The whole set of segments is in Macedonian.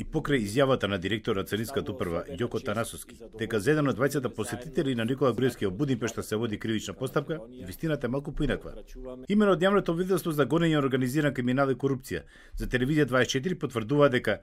И покрај изјавата на директорот Царинската управа Јоко Танасовски, дека за еден од двајцата посетители на Никола Груевски во Будимпешта се води кривична постапка, вистината е малку поинаква. Имено од јавното обвинителство за гонење организиран криминал и корупција за телевизија 24 потврдува дека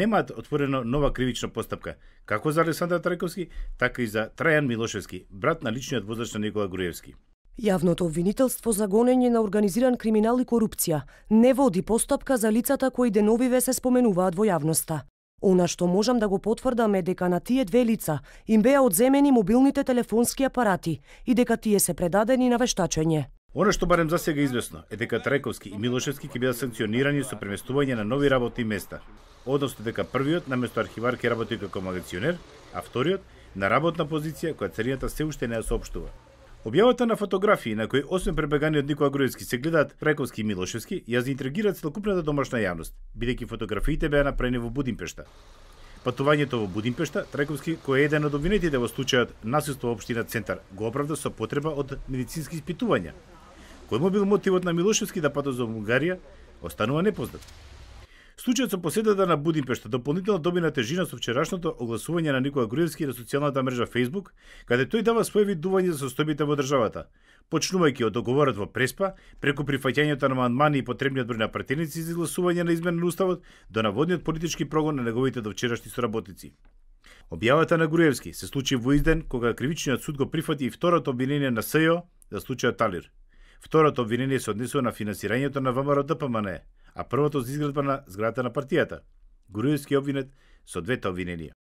немаат отворено нова кривична постапка, како за Александар Трајковски, така и за Трајан Милошевски, брат на личниот возач на Никола Груевски. Јавното обвинителство за гонење на организиран криминал и корупција не води постапка за лицата кои деновиве се споменуваат во јавноста. Она што можам да го потврдам е дека на тие две лица им беа одземени мобилните телефонски апарати и дека тие се предадени на вештачење. Оно што барем за сега известно е дека Трековски и Милошевски ќе бидат санкционирани со преместување на нови работни места, односно дека првиот на архивар ќе работи како магационер, а вториот на работна позиција која царината се уште не ја соопштува. Објавата на фотографии на кои освен пребегани од Никола Груевски се гледаат Рајковски и Милошевски, ја заинтригира целокупната домашна јавност, бидејќи фотографиите беа направени во Будимпешта. Патувањето во Будимпешта, Трековски кој е еден од обвинетите во случајот насилство во општина Центар, го оправда со потреба од медицински испитувања. Кој му бил мотивот на Милошевски да патува за Бугарија, останува непознат. Случајот со поседата на Будимпешта дополнително доби на тежина со вчерашното огласување на Никола Груевски на социјалната мрежа Facebook, каде тој дава вид видување за состојбите во државата, почнувајќи од договорот во Преспа, преку прифаќањето на мандмани и потребниот број на претеници за изгласување на изменен на уставот, до наводниот политички прогон на неговите вчерашни соработници. Објавата на Груевски се случи во изден кога кривичниот суд го прифати и второто обвинение на СЈО за случајот Талир. Второто обвинение се однесува на финансирањето на ВМРО ДПМН а првото за изградба на зградата на партијата. Груевски обвинет со двете обвиненија.